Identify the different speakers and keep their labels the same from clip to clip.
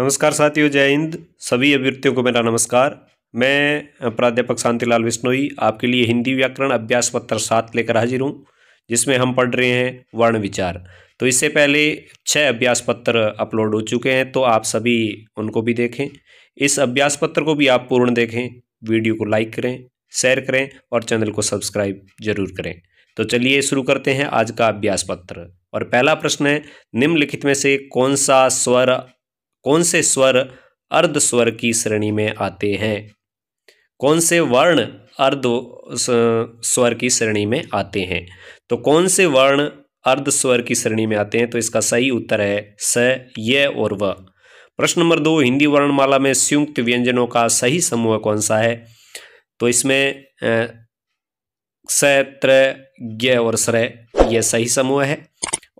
Speaker 1: नमस्कार साथियों जय हिंद सभी अभ्यर्थियों को मेरा नमस्कार मैं प्राध्यापक शांतिलाल विष्णोई आपके लिए हिंदी व्याकरण अभ्यास पत्र सात लेकर हाजिर हूँ जिसमें हम पढ़ रहे हैं वर्ण विचार तो इससे पहले छः अभ्यास पत्र अपलोड हो चुके हैं तो आप सभी उनको भी देखें इस अभ्यास पत्र को भी आप पूर्ण देखें वीडियो को लाइक करें शेयर करें और चैनल को सब्सक्राइब जरूर करें तो चलिए शुरू करते हैं आज का अभ्यास पत्र और पहला प्रश्न है निम्नलिखित में से कौन सा स्वर कौन से स्वर अर्ध स्वर की श्रेणी में आते हैं कौन से वर्ण अर्ध स्वर की श्रेणी में आते हैं तो कौन से वर्ण अर्ध स्वर की श्रेणी में आते हैं तो इसका सही उत्तर है स य और व प्रश्न नंबर दो हिंदी वर्णमाला में संयुक्त व्यंजनों का सही समूह कौन सा है तो इसमें स त्र ज्ञ और स्र यह सही समूह है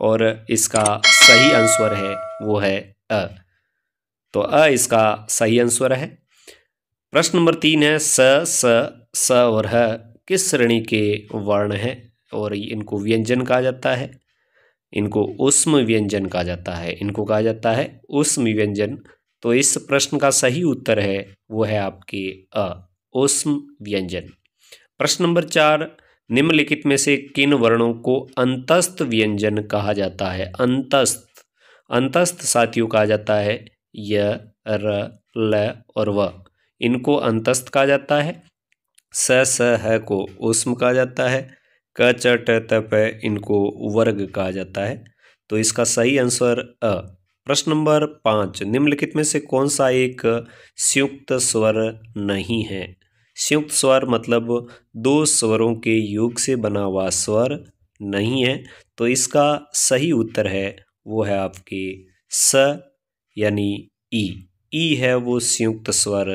Speaker 1: और इसका सही आंसर है वो है अ तो अ इसका सही आंसर है प्रश्न नंबर तीन है स स स और ह किस श्रेणी के वर्ण हैं और इनको व्यंजन कहा जाता है इनको उष्म व्यंजन कहा जाता है इनको कहा जाता है उष्म व्यंजन तो इस प्रश्न का सही उत्तर है वो है आपके अ उष्म व्यंजन प्रश्न नंबर चार निम्नलिखित में से किन वर्णों को अंतस्थ व्यंजन कहा जाता है अंतस्थ अंतस्थ साथियों कहा जाता है य र ल और व इनको अंतस्थ कहा जाता है स स है को उष्म कहा जाता है क च ट त प इनको वर्ग कहा जाता है तो इसका सही आंसर अ प्रश्न नंबर पाँच निम्नलिखित में से कौन सा एक संयुक्त स्वर नहीं है संयुक्त स्वर मतलब दो स्वरों के योग से बना हुआ स्वर नहीं है तो इसका सही उत्तर है वो है आपके स यानी ई ई है वो संयुक्त स्वर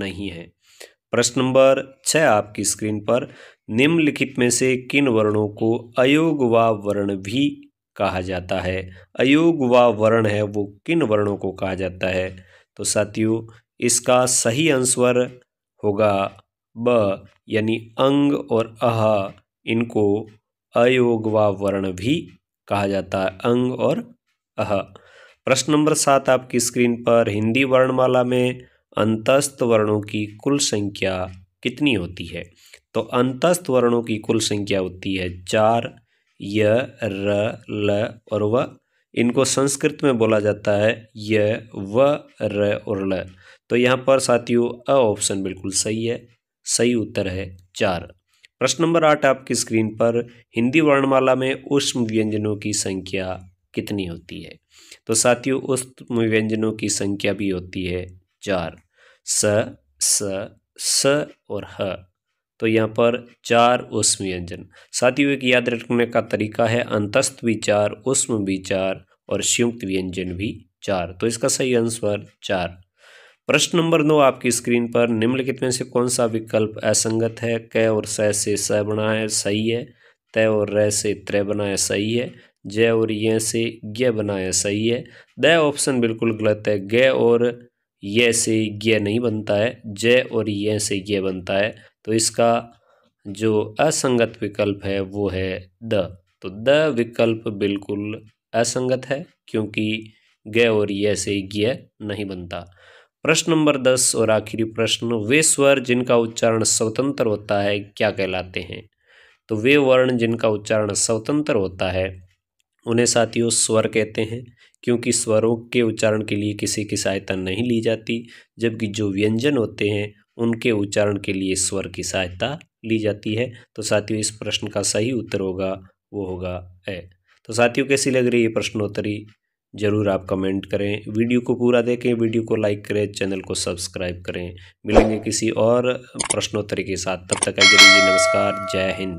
Speaker 1: नहीं है प्रश्न नंबर छः आपकी स्क्रीन पर निम्नलिखित में से किन वर्णों को अयोग व वर्ण भी कहा जाता है अयोग व वर्ण है वो किन वर्णों को कहा जाता है तो साथियों इसका सही आंसर होगा ब यानी अंग और अह इनको अयोग व वर्ण भी कहा जाता है अंग और अह प्रश्न नंबर सात आपकी स्क्रीन पर हिंदी वर्णमाला में अंतस्थ वर्णों की कुल संख्या कितनी होती है तो अंतस्थ वर्णों की कुल संख्या होती है चार य र ल और व इनको संस्कृत में बोला जाता है य व र और ल तो यहाँ पर साथियों अ ऑप्शन बिल्कुल सही है सही उत्तर है चार प्रश्न नंबर आठ आपकी स्क्रीन पर हिंदी वर्णमाला में उष्म व्यंजनों की संख्या कितनी होती है तो साथियों उस व्यंजनों की संख्या भी होती है चार स स स और ह तो यहाँ पर चार उष्म व्यंजन साथियों एक याद रखने का तरीका है अंतस्थ भी चार उष्म भी चार और संयुक्त व्यंजन भी चार तो इसका सही आंसर चार प्रश्न नंबर नौ आपकी स्क्रीन पर निम्नलिखित में से कौन सा विकल्प असंगत है क और स से स बना है सही है तय और र से त्रय बना है सही है जय और ये से ज्ञ बनाया सही है द ऑप्शन बिल्कुल गलत है गय और ये से ज्ञ नहीं बनता है जय और ये से ये बनता है तो इसका जो असंगत विकल्प है वो है द तो द विकल्प बिल्कुल असंगत है क्योंकि गय और ये से ज्ञ नहीं बनता प्रश्न नंबर दस और आखिरी प्रश्न वे स्वर जिनका उच्चारण स्वतंत्र होता है क्या कहलाते हैं तो वे वर्ण जिनका उच्चारण स्वतंत्र होता है उन्हें साथियों स्वर कहते हैं क्योंकि स्वरों के उच्चारण के लिए किसी की सहायता नहीं ली जाती जबकि जो व्यंजन होते हैं उनके उच्चारण के लिए स्वर की सहायता ली जाती है तो साथियों इस प्रश्न का सही उत्तर होगा वो होगा ए तो साथियों कैसी लग रही है प्रश्नोत्तरी ज़रूर आप कमेंट करें वीडियो को पूरा देखें वीडियो को लाइक करें चैनल को सब्सक्राइब करें मिलेंगे किसी और प्रश्नोत्तरी के साथ तब तक आइए नमस्कार जय हिंद